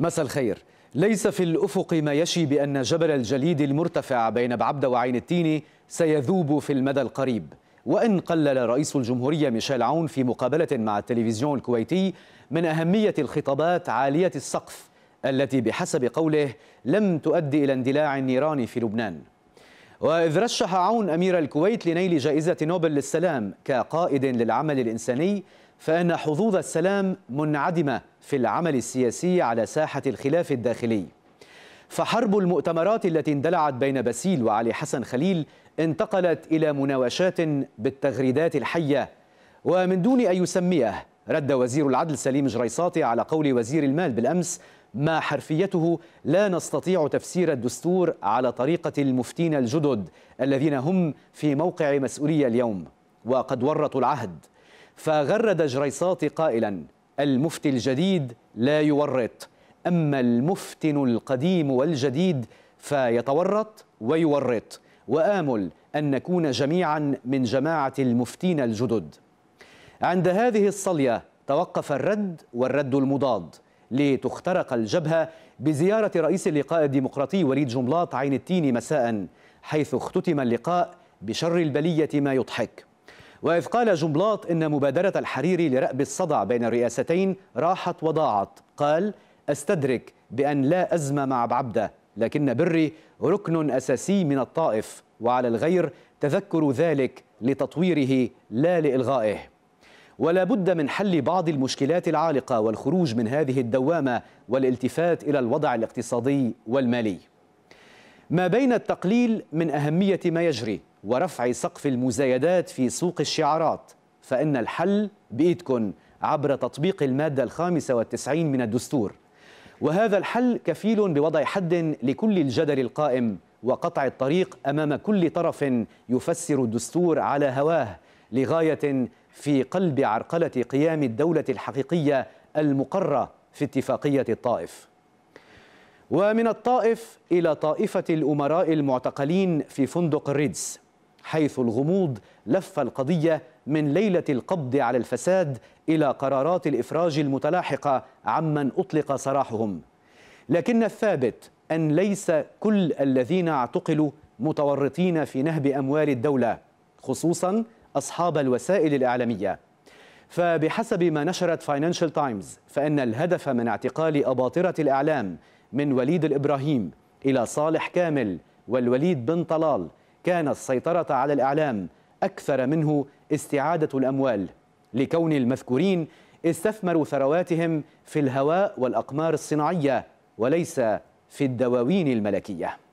مساء الخير ليس في الأفق ما يشي بأن جبل الجليد المرتفع بين بعبدة وعين التين سيذوب في المدى القريب وإن قلل رئيس الجمهورية ميشيل عون في مقابلة مع التلفزيون الكويتي من أهمية الخطابات عالية السقف التي بحسب قوله لم تؤدي إلى اندلاع النيران في لبنان وإذ رشح عون أمير الكويت لنيل جائزة نوبل للسلام كقائد للعمل الإنساني فإن حظوظ السلام منعدمة في العمل السياسي على ساحة الخلاف الداخلي فحرب المؤتمرات التي اندلعت بين باسيل وعلي حسن خليل انتقلت إلى مناوشات بالتغريدات الحية ومن دون أن يسميه رد وزير العدل سليم جريصاتي على قول وزير المال بالأمس ما حرفيته لا نستطيع تفسير الدستور على طريقة المفتين الجدد الذين هم في موقع مسؤولية اليوم وقد ورطوا العهد فغرد جريصات قائلا المفتي الجديد لا يورط أما المفتن القديم والجديد فيتورط ويورط وآمل أن نكون جميعا من جماعة المفتين الجدد عند هذه الصلية توقف الرد والرد المضاد لتخترق الجبهة بزيارة رئيس اللقاء الديمقراطي وليد جملاط عين التين مساء حيث اختتم اللقاء بشر البلية ما يضحك وإذ قال جملاط إن مبادرة الحريري لرأب الصدع بين الرئاستين راحت وضاعت قال أستدرك بأن لا أزمة مع بعبدة لكن بري ركن أساسي من الطائف وعلى الغير تذكر ذلك لتطويره لا لإلغائه ولا بد من حل بعض المشكلات العالقة والخروج من هذه الدوامة والالتفات إلى الوضع الاقتصادي والمالي ما بين التقليل من أهمية ما يجري ورفع سقف المزايدات في سوق الشعارات فإن الحل بايدكم عبر تطبيق المادة الخامسة والتسعين من الدستور وهذا الحل كفيل بوضع حد لكل الجدل القائم وقطع الطريق أمام كل طرف يفسر الدستور على هواه لغاية في قلب عرقلة قيام الدولة الحقيقية المقرة في اتفاقية الطائف ومن الطائف إلى طائفة الأمراء المعتقلين في فندق الريدز حيث الغموض لف القضية من ليلة القبض على الفساد إلى قرارات الإفراج المتلاحقة عمن أطلق سراحهم لكن الثابت أن ليس كل الذين اعتقلوا متورطين في نهب أموال الدولة خصوصاً أصحاب الوسائل الإعلامية فبحسب ما نشرت فاينانشال تايمز فإن الهدف من اعتقال أباطرة الإعلام من وليد الإبراهيم إلى صالح كامل والوليد بن طلال كان السيطرة على الإعلام أكثر منه استعادة الأموال لكون المذكورين استثمروا ثرواتهم في الهواء والأقمار الصناعية وليس في الدواوين الملكية